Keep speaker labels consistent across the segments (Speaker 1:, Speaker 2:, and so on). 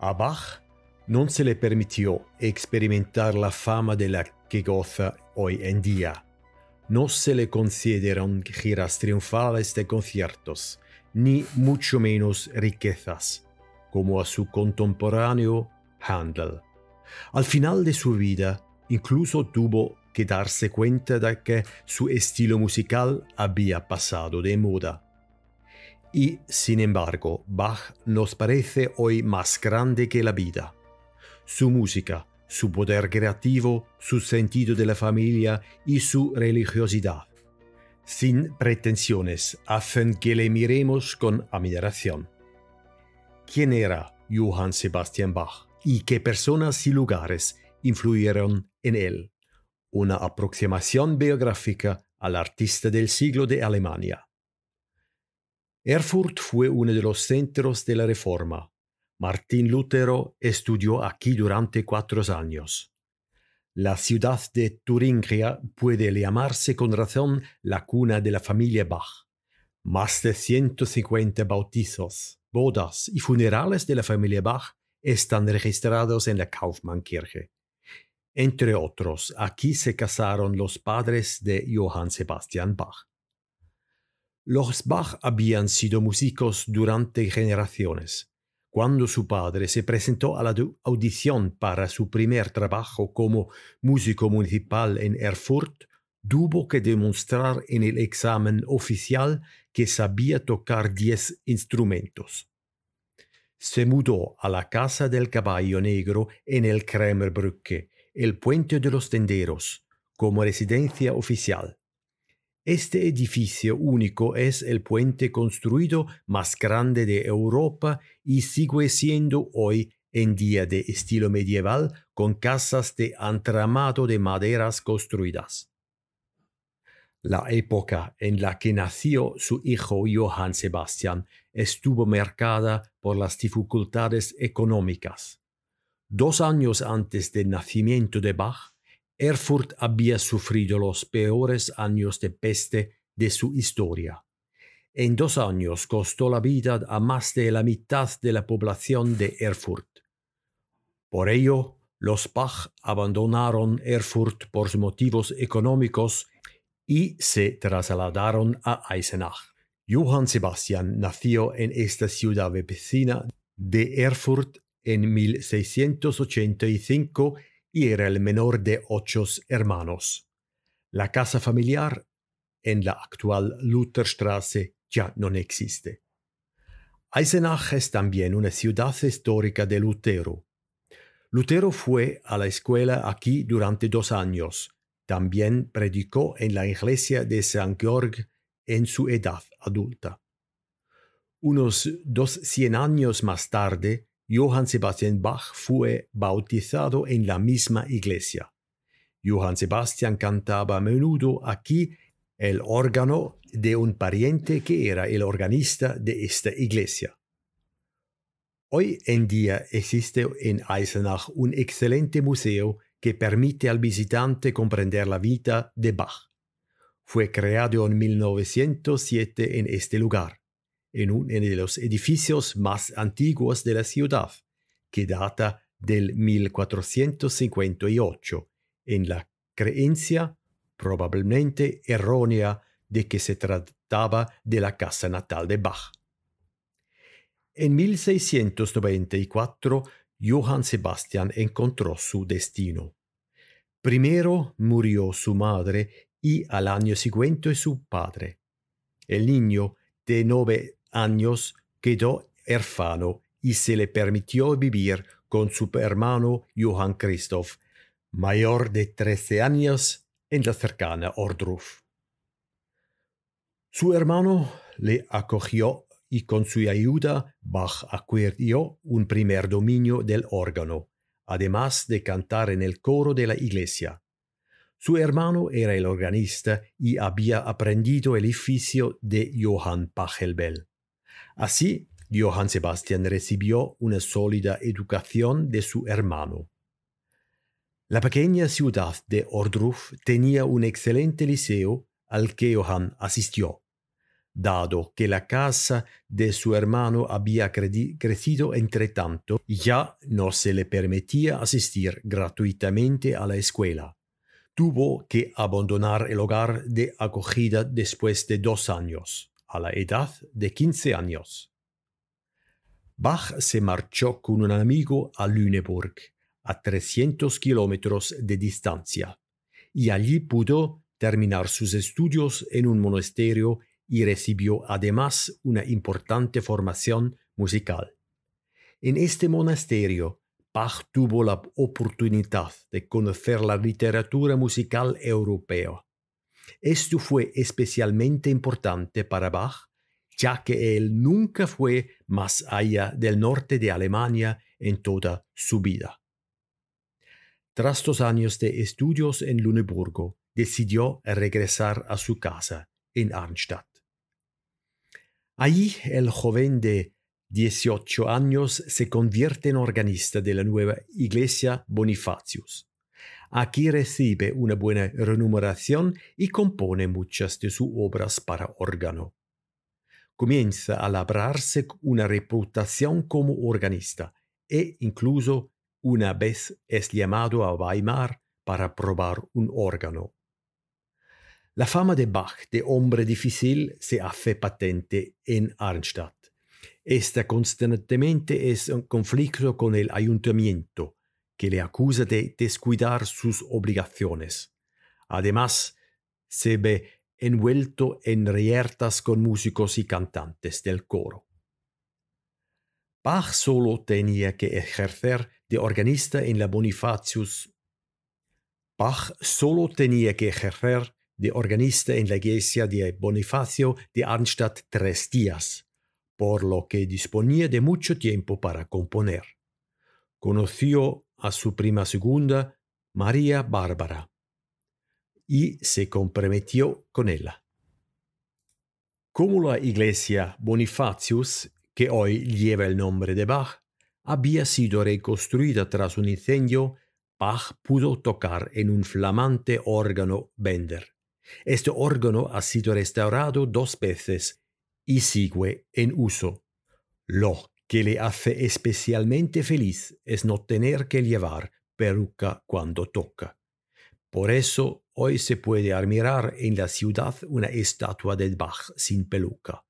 Speaker 1: A Bach no se le permitió experimentar la fama de la que goza hoy en día. No se le concedieron giras triunfales de conciertos, ni mucho menos riquezas, como a su contemporáneo Handel. Al final de su vida, incluso tuvo que darse cuenta de que su estilo musical había pasado de moda. Y sin embargo, Bach nos parece hoy más grande que la vida. Su música, su poder creativo, su sentido de la familia y su religiosidad, sin pretensiones, hacen que le miremos con admiración. ¿Quién era Johann Sebastian Bach y qué personas y lugares influyeron en él? Una aproximación biográfica al artista del siglo de Alemania. Erfurt fue uno de los centros de la Reforma. Martín Lutero estudió aquí durante cuatro años. La ciudad de Turingia puede llamarse con razón la cuna de la familia Bach. Más de 150 bautizos, bodas y funerales de la familia Bach están registrados en la Kaufmannkirche. Entre otros, aquí se casaron los padres de Johann Sebastian Bach. Los Bach habían sido músicos durante generaciones. Cuando su padre se presentó a la audición para su primer trabajo como músico municipal en Erfurt, tuvo que demostrar en el examen oficial que sabía tocar diez instrumentos. Se mudó a la Casa del Caballo Negro en el Kremerbrücke, el Puente de los Tenderos, como residencia oficial. Este edificio único es el puente construido más grande de Europa y sigue siendo hoy en día de estilo medieval con casas de entramado de maderas construidas. La época en la que nació su hijo Johann Sebastian estuvo marcada por las dificultades económicas. Dos años antes del nacimiento de Bach, Erfurt había sufrido los peores años de peste de su historia. En dos años costó la vida a más de la mitad de la población de Erfurt. Por ello, los Bach abandonaron Erfurt por motivos económicos y se trasladaron a Eisenach. Johann Sebastian nació en esta ciudad vecina de Erfurt en 1685 y era el menor de ocho hermanos. La casa familiar en la actual Lutherstrasse, ya no existe. Eisenach es también una ciudad histórica de Lutero. Lutero fue a la escuela aquí durante dos años. También predicó en la iglesia de St. Georg en su edad adulta. Unos dos cien años más tarde, Johann Sebastian Bach fue bautizado en la misma iglesia. Johann Sebastian cantaba a menudo aquí el órgano de un pariente que era el organista de esta iglesia. Hoy en día existe en Eisenach un excelente museo que permite al visitante comprender la vida de Bach. Fue creado en 1907 en este lugar en uno de los edificios más antiguos de la ciudad, que data del 1458, en la creencia probablemente errónea de que se trataba de la casa natal de Bach. En 1694, Johann Sebastian encontró su destino. Primero murió su madre y al año siguiente su padre. El niño, de nueve años quedó herfano y se le permitió vivir con su hermano Johann Christoph, mayor de trece años, en la cercana Ordruf. Su hermano le acogió y con su ayuda Bach adquirió un primer dominio del órgano, además de cantar en el coro de la iglesia. Su hermano era el organista y había aprendido el oficio de Johann Pachelbel. Así, Johann Sebastian recibió una sólida educación de su hermano. La pequeña ciudad de Ordruf tenía un excelente liceo al que Johann asistió, dado que la casa de su hermano había crecido entre tanto ya no se le permitía asistir gratuitamente a la escuela. Tuvo que abandonar el hogar de acogida después de dos años a la edad de 15 años. Bach se marchó con un amigo a Lüneburg, a 300 kilómetros de distancia, y allí pudo terminar sus estudios en un monasterio y recibió además una importante formación musical. En este monasterio, Bach tuvo la oportunidad de conocer la literatura musical europea esto fue especialmente importante para Bach, ya que él nunca fue más allá del norte de Alemania en toda su vida. Tras dos años de estudios en Luneburgo, decidió regresar a su casa en Arnstadt. Allí el joven de 18 años se convierte en organista de la nueva iglesia Bonifatius. Aquí recibe una buena remuneración y compone muchas de sus obras para órgano. Comienza a labrarse una reputación como organista e incluso una vez es llamado a Weimar para probar un órgano. La fama de Bach de hombre difícil se hace patente en Arnstadt. Esta constantemente es un conflicto con el ayuntamiento, que le acusa de descuidar sus obligaciones. Además, se ve envuelto en riertas con músicos y cantantes del coro. Bach solo tenía que ejercer de organista en la Bonifatius. Bach solo tenía que ejercer de organista en la iglesia de Bonifacio de Arnstadt tres días, por lo que disponía de mucho tiempo para componer. Conoció a su prima segunda, María Bárbara, y se comprometió con ella. Como la iglesia Bonifacius, que hoy lleva el nombre de Bach, había sido reconstruida tras un incendio, Bach pudo tocar en un flamante órgano Bender. Este órgano ha sido restaurado dos veces y sigue en uso, lo que le hace especialmente feliz es no tener que llevar peruca cuando toca. Por eso hoy se puede admirar en la ciudad una estatua de Bach sin peluca.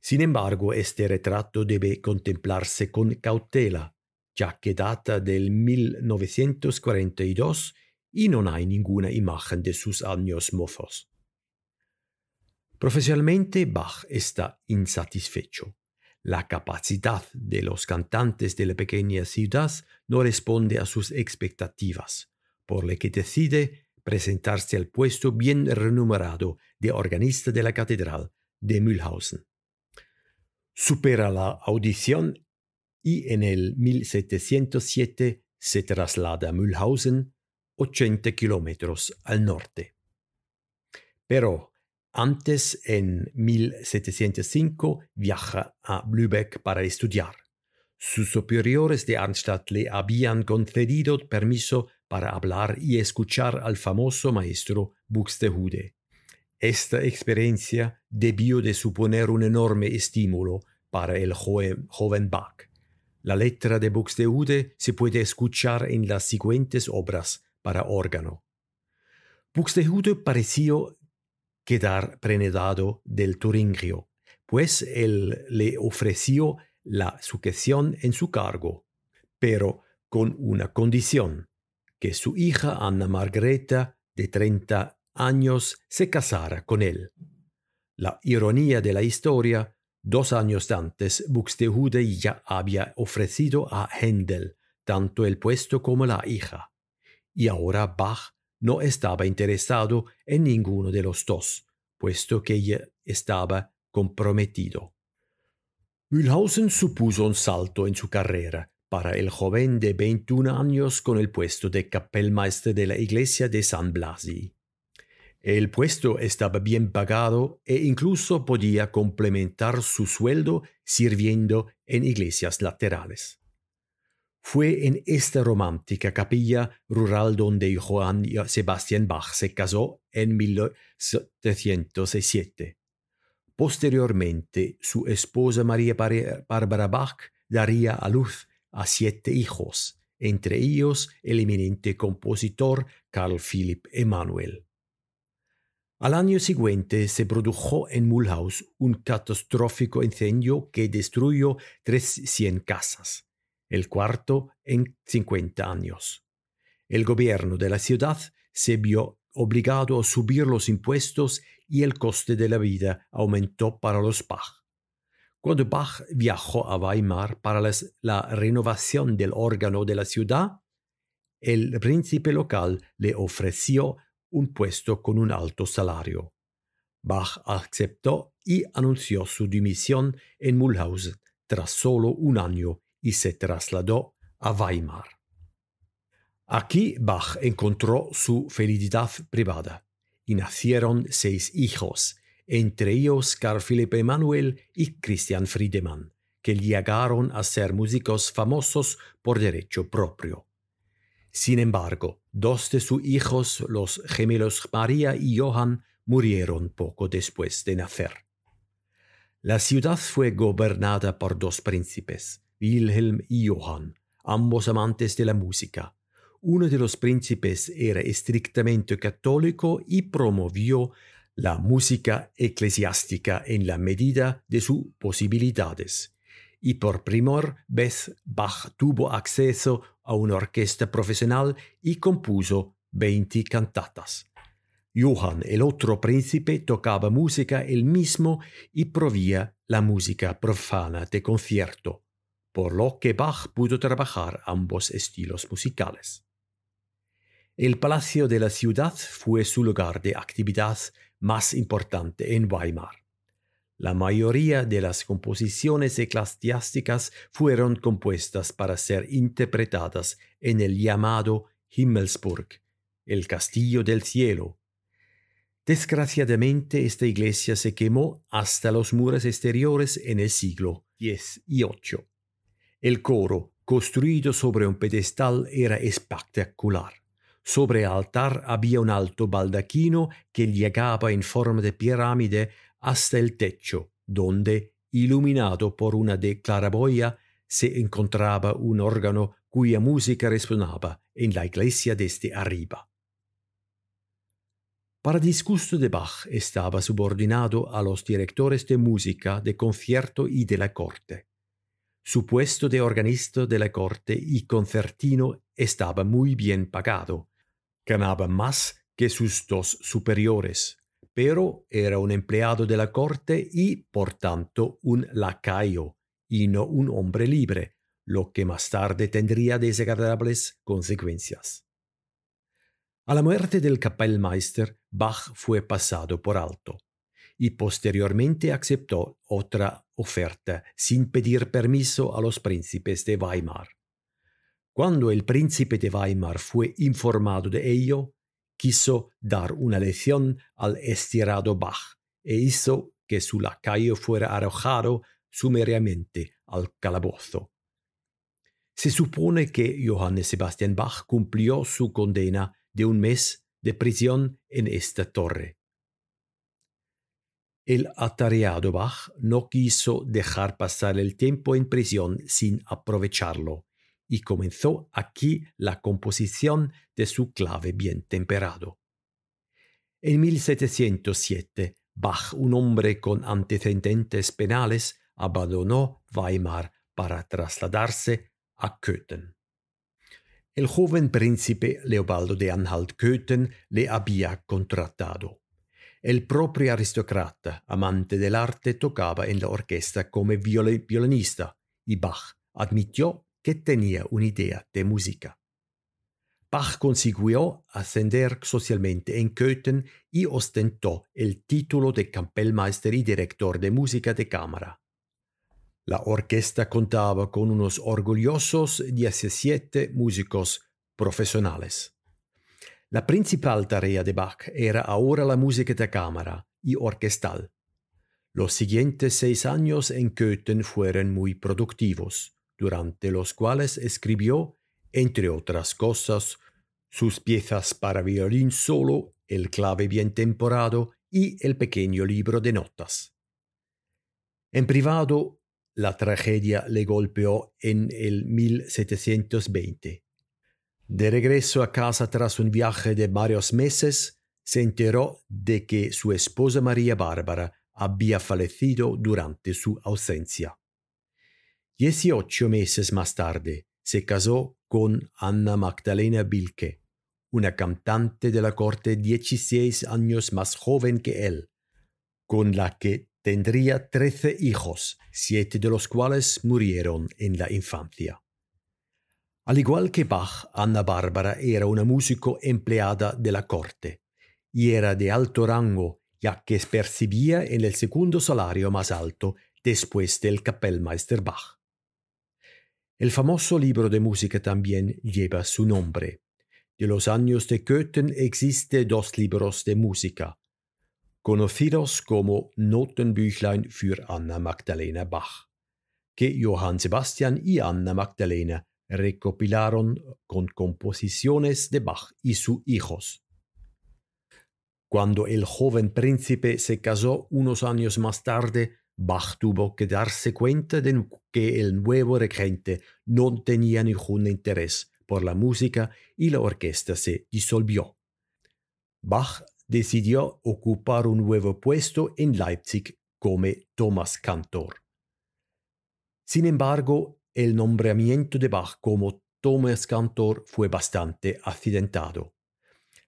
Speaker 1: Sin embargo, este retrato debe contemplarse con cautela, ya que data del 1942 y no hay ninguna imagen de sus años mozos. Profesionalmente, Bach está insatisfecho. La capacidad de los cantantes de la pequeña ciudad no responde a sus expectativas, por lo que decide presentarse al puesto bien renumerado de organista de la catedral de Mühlhausen. Supera la audición y en el 1707 se traslada a Mühlhausen, 80 kilómetros al norte. Pero antes, en 1705, viaja a Lübeck para estudiar. Sus superiores de Arnstadt le habían concedido permiso para hablar y escuchar al famoso maestro Buxtehude. Esta experiencia debió de suponer un enorme estímulo para el joven, joven Bach. La letra de Buxtehude se puede escuchar en las siguientes obras para órgano. Buxtehude pareció quedar prenedado del Turingio, pues él le ofreció la sucesión en su cargo, pero con una condición, que su hija Ana Margareta, de 30 años, se casara con él. La ironía de la historia, dos años antes, Buxtehude ya había ofrecido a Händel tanto el puesto como la hija, y ahora Bach no estaba interesado en ninguno de los dos, puesto que ya estaba comprometido. Mühlhausen supuso un salto en su carrera para el joven de 21 años con el puesto de capelmaestre de la iglesia de San Blasi. El puesto estaba bien pagado e incluso podía complementar su sueldo sirviendo en iglesias laterales. Fue en esta romántica capilla rural donde Johann ah, Sebastian Bach se casó en 1707. Posteriormente, su esposa María Bárbara Bach daría a luz a siete hijos, entre ellos el eminente compositor Carl Philipp Emanuel. Al año siguiente se produjo en Mulhouse un catastrófico incendio que destruyó 300 casas el cuarto en 50 años. El gobierno de la ciudad se vio obligado a subir los impuestos y el coste de la vida aumentó para los Bach. Cuando Bach viajó a Weimar para la renovación del órgano de la ciudad, el príncipe local le ofreció un puesto con un alto salario. Bach aceptó y anunció su dimisión en Mulhouse tras solo un año y se trasladó a Weimar. Aquí Bach encontró su felicidad privada y nacieron seis hijos, entre ellos Carl Philipp Emanuel y Christian Friedemann, que llegaron a ser músicos famosos por derecho propio. Sin embargo, dos de sus hijos, los gemelos María y Johann, murieron poco después de nacer. La ciudad fue gobernada por dos príncipes, Wilhelm y Johann, ambos amantes de la música. Uno de los príncipes era estrictamente católico y promovió la música eclesiástica en la medida de sus posibilidades. Y por primor, vez Bach tuvo acceso a una orquesta profesional y compuso 20 cantatas. Johann, el otro príncipe, tocaba música él mismo y provía la música profana de concierto por lo que Bach pudo trabajar ambos estilos musicales. El Palacio de la Ciudad fue su lugar de actividad más importante en Weimar. La mayoría de las composiciones eclesiásticas fueron compuestas para ser interpretadas en el llamado Himmelsburg, el castillo del cielo. Desgraciadamente esta iglesia se quemó hasta los muros exteriores en el siglo XVIII. El coro, construido sobre un pedestal, era espectacular. Sobre el altar había un alto baldaquino que llegaba en forma de pirámide hasta el techo, donde, iluminado por una de claraboya, se encontraba un órgano cuya música resonaba en la iglesia desde arriba. Para disgusto de Bach estaba subordinado a los directores de música de concierto y de la corte. Su puesto de organista de la corte y concertino estaba muy bien pagado. Ganaba más que sus dos superiores, pero era un empleado de la corte y, por tanto, un lacayo, y no un hombre libre, lo que más tarde tendría desagradables consecuencias. A la muerte del Kapellmeister, Bach fue pasado por alto y posteriormente aceptó otra sin pedir permiso a los príncipes de Weimar. Cuando el príncipe de Weimar fue informado de ello, quiso dar una lección al estirado Bach e hizo que su lacayo fuera arrojado sumeriamente al calabozo. Se supone que Johannes Sebastian Bach cumplió su condena de un mes de prisión en esta torre. El atareado Bach no quiso dejar pasar el tiempo en prisión sin aprovecharlo y comenzó aquí la composición de su clave bien temperado. En 1707, Bach, un hombre con antecedentes penales, abandonó Weimar para trasladarse a Köthen. El joven príncipe Leobaldo de Anhalt-Köthen le había contratado. El propio aristocrata, amante del arte, tocaba en la orquesta como violinista y Bach admitió que tenía una idea de música. Bach consiguió ascender socialmente en Köthen y e ostentó el título de Kapellmeister y e director de música de cámara. La orquesta contaba con unos orgullosos 17 músicos profesionales. La principal tarea de Bach era ahora la música de cámara y orquestal. Los siguientes seis años en Köthen fueron muy productivos, durante los cuales escribió, entre otras cosas, sus piezas para violín solo, el clave bien temporado y el pequeño libro de notas. En privado, la tragedia le golpeó en el 1720. De regreso a casa tras un viaje de varios meses, se enteró de que su esposa María Bárbara había fallecido durante su ausencia. Dieciocho meses más tarde, se casó con Anna Magdalena Bilke, una cantante de la corte dieciséis años más joven que él, con la que tendría trece hijos, siete de los cuales murieron en la infancia. Al igual que Bach, Anna Bárbara era una músico empleada de la corte y era de alto rango, ya que percibía en el segundo salario más alto después del Kapellmeister Bach. El famoso libro de música también lleva su nombre. De los años de Köthen existe dos libros de música, conocidos como Notenbüchlein für Anna Magdalena Bach, que Johann Sebastian y Anna Magdalena recopilaron con composiciones de Bach y sus hijos. Cuando el joven príncipe se casó unos años más tarde, Bach tuvo que darse cuenta de que el nuevo regente no tenía ningún interés por la música y la orquesta se disolvió. Bach decidió ocupar un nuevo puesto en Leipzig como Thomas Cantor. Sin embargo, el nombramiento de Bach como Thomas Cantor fue bastante accidentado.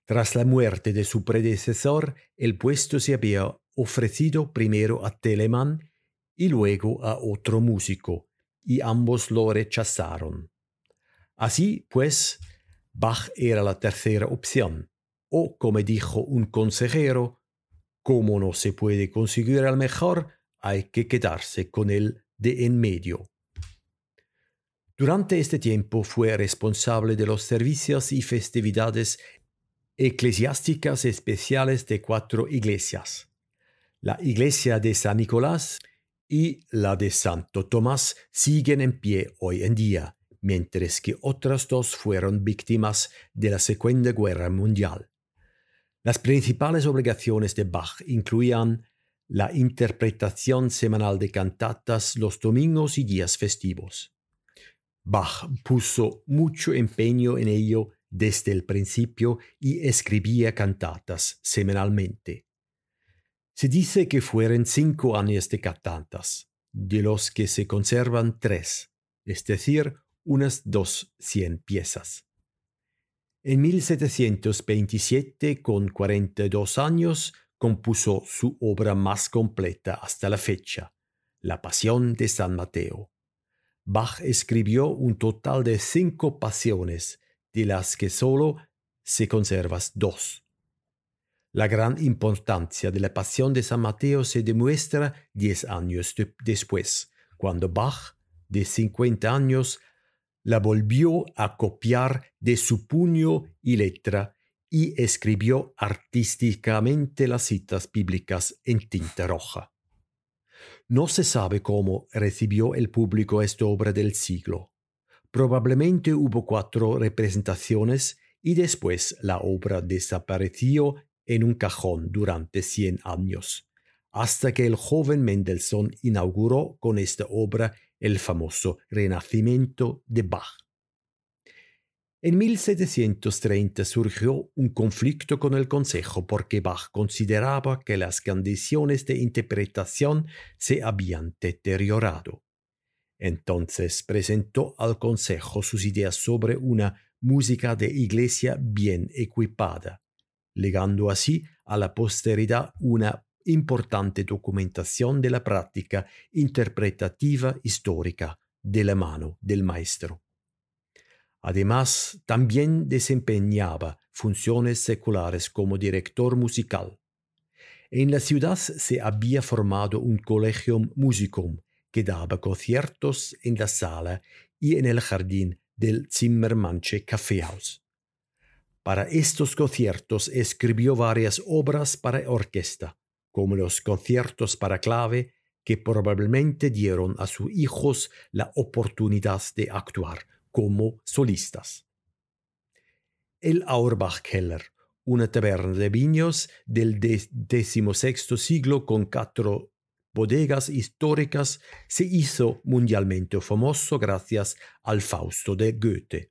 Speaker 1: Tras la muerte de su predecesor, el puesto se había ofrecido primero a Telemann y luego a otro músico, y ambos lo rechazaron. Así pues, Bach era la tercera opción, o como dijo un consejero, como no se puede conseguir al mejor, hay que quedarse con el de en medio. Durante este tiempo fue responsable de los servicios y festividades eclesiásticas especiales de cuatro iglesias, la iglesia de San Nicolás y la de Santo Tomás siguen en pie hoy en día, mientras que otras dos fueron víctimas de la Segunda Guerra Mundial. Las principales obligaciones de Bach incluían la interpretación semanal de cantatas los domingos y días festivos, Bach puso mucho empeño en ello desde el principio y escribía cantatas semanalmente. Se dice que fueron cinco años de cantatas, de los que se conservan tres, es decir, unas dos cien piezas. En 1727, con 42 años, compuso su obra más completa hasta la fecha, La Pasión de San Mateo. Bach escribió un total de cinco pasiones, de las que solo se conservan dos. La gran importancia de la pasión de San Mateo se demuestra diez años después, cuando Bach, de 50 años, la volvió a copiar de su puño y letra y escribió artísticamente las citas bíblicas en tinta roja. No se sabe cómo recibió el público esta obra del siglo. Probablemente hubo cuatro representaciones y después la obra desapareció en un cajón durante 100 años, hasta que el joven Mendelssohn inauguró con esta obra el famoso Renacimiento de Bach. En 1730 surgió un conflicto con el Consejo porque Bach consideraba que las condiciones de interpretación se habían deteriorado. Entonces presentó al Consejo sus ideas sobre una música de iglesia bien equipada, legando así a la posteridad una importante documentación de la práctica interpretativa histórica de la mano del maestro. Además, también desempeñaba funciones seculares como director musical. En la ciudad se había formado un colegium musicum que daba conciertos en la sala y en el jardín del Zimmermanche Kaffeehaus. Para estos conciertos escribió varias obras para orquesta, como los conciertos para clave que probablemente dieron a sus hijos la oportunidad de actuar como solistas. El Auerbach-Keller, una taberna de viños del XVI siglo con cuatro bodegas históricas, se hizo mundialmente famoso gracias al Fausto de Goethe.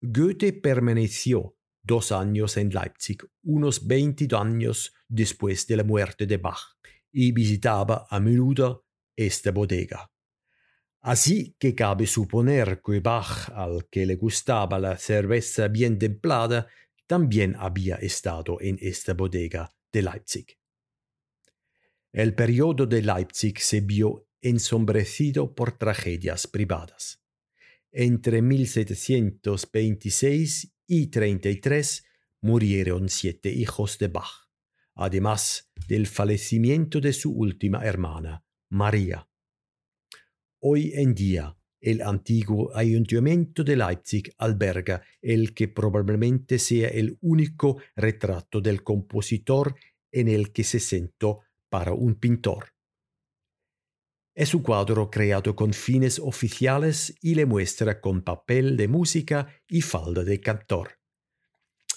Speaker 1: Goethe permaneció dos años en Leipzig, unos 20 años después de la muerte de Bach, y visitaba a menudo esta bodega. Así que cabe suponer que Bach, al que le gustaba la cerveza bien templada, también había estado en esta bodega de Leipzig. El periodo de Leipzig se vio ensombrecido por tragedias privadas. Entre 1726 y 33 murieron siete hijos de Bach, además del fallecimiento de su última hermana, María, Hoy en día, el antiguo ayuntamiento de Leipzig alberga el que probablemente sea el único retrato del compositor en el que se sentó para un pintor. Es un cuadro creado con fines oficiales y le muestra con papel de música y falda de cantor.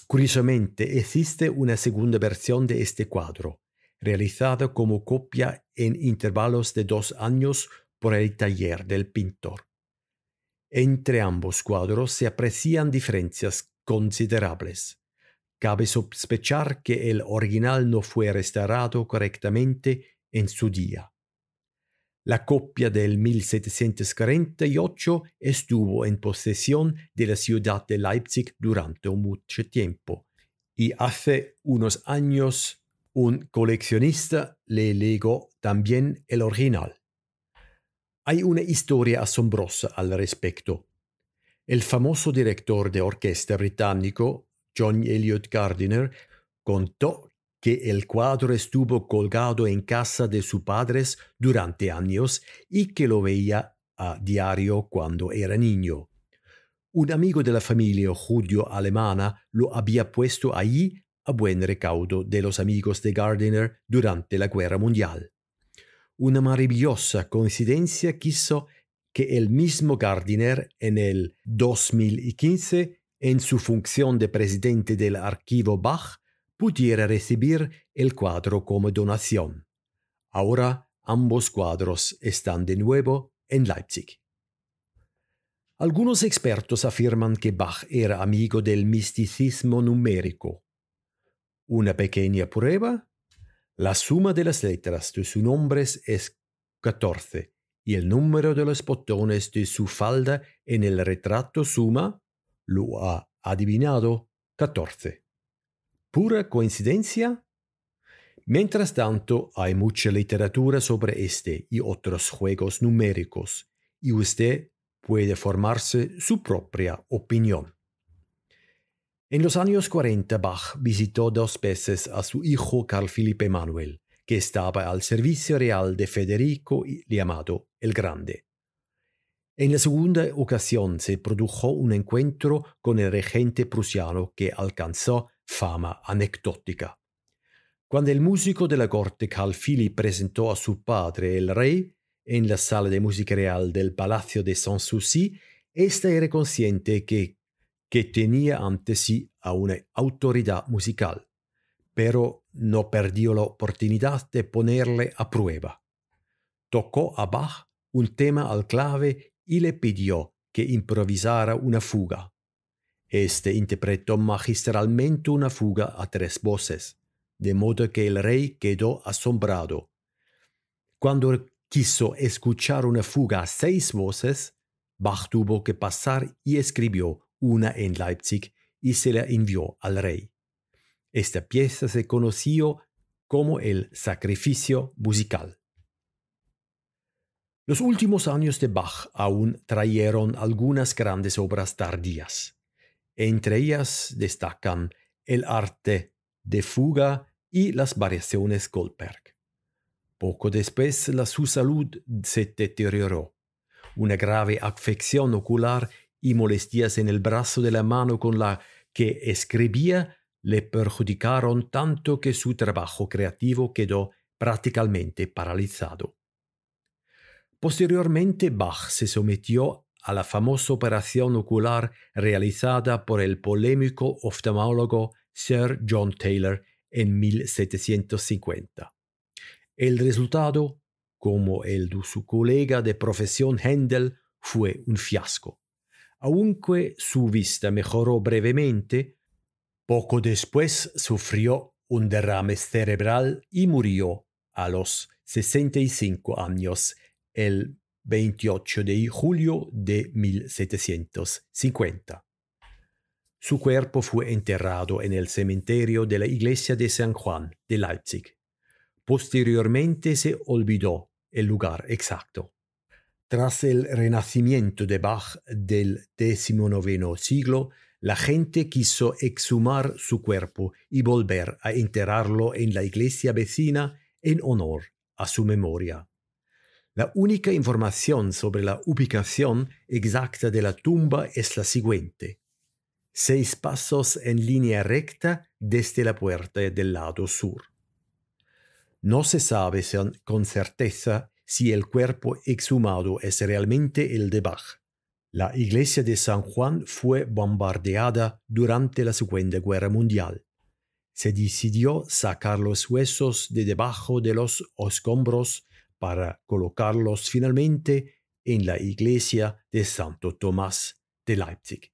Speaker 1: Curiosamente, existe una segunda versión de este cuadro, realizada como copia en intervalos de dos años el taller del pintor. Entre ambos cuadros se aprecian diferencias considerables. Cabe sospechar que el original no fue restaurado correctamente en su día. La copia del 1748 estuvo en posesión de la ciudad de Leipzig durante mucho tiempo y hace unos años un coleccionista le legó también el original. Hay una historia asombrosa al respecto. El famoso director de orquesta británico, John Elliot Gardiner, contó que el cuadro estuvo colgado en casa de sus padres durante años y que lo veía a diario cuando era niño. Un amigo de la familia judío-alemana lo había puesto allí a buen recaudo de los amigos de Gardiner durante la Guerra Mundial. Una maravillosa coincidencia quiso que el mismo Gardiner en el 2015, en su función de presidente del archivo Bach, pudiera recibir el cuadro como donación. Ahora ambos cuadros están de nuevo en Leipzig. Algunos expertos afirman que Bach era amigo del misticismo numérico. Una pequeña prueba la suma de las letras de sus nombres es 14 y el número de los botones de su falda en el retrato suma, lo ha adivinado, 14. ¿Pura coincidencia? Mientras tanto, hay mucha literatura sobre este y otros juegos numéricos, y usted puede formarse su propia opinión. En los años 40 Bach visitó dos veces a su hijo Carl Philipp Emanuel, que estaba al servicio real de Federico llamado el Grande. En la segunda ocasión se produjo un encuentro con el regente prusiano que alcanzó fama anecdótica. Cuando el músico de la corte Carl Philipp presentó a su padre el rey en la sala de música real del Palacio de Sanssouci, este era consciente que que tenía ante sí a una autoridad musical, pero no perdió la oportunidad de ponerle a prueba. Tocó a Bach un tema al clave y le pidió que improvisara una fuga. Este interpretó magistralmente una fuga a tres voces, de modo que el rey quedó asombrado. Cuando quiso escuchar una fuga a seis voces, Bach tuvo que pasar y escribió una en Leipzig y se la envió al rey. Esta pieza se conoció como el sacrificio musical. Los últimos años de Bach aún trajeron algunas grandes obras tardías. Entre ellas destacan el arte de fuga y las variaciones Goldberg. Poco después la, su salud se deterioró. Una grave afección ocular y molestias en el brazo de la mano con la que escribía le perjudicaron tanto que su trabajo creativo quedó prácticamente paralizado. Posteriormente, Bach se sometió a la famosa operación ocular realizada por el polémico oftalmólogo Sir John Taylor en 1750. El resultado, como el de su colega de profesión Händel, fue un fiasco. Aunque su vista mejoró brevemente, poco después sufrió un derrame cerebral y murió a los 65 años el 28 de julio de 1750. Su cuerpo fue enterrado en el cementerio de la iglesia de San Juan de Leipzig. Posteriormente se olvidó el lugar exacto. Tras el renacimiento de Bach del XIX siglo, la gente quiso exhumar su cuerpo y volver a enterrarlo en la iglesia vecina en honor a su memoria. La única información sobre la ubicación exacta de la tumba es la siguiente. Seis pasos en línea recta desde la puerta del lado sur. No se sabe con certeza si el cuerpo exhumado es realmente el de Bach. La iglesia de San Juan fue bombardeada durante la Segunda Guerra Mundial. Se decidió sacar los huesos de debajo de los escombros para colocarlos finalmente en la iglesia de Santo Tomás de Leipzig.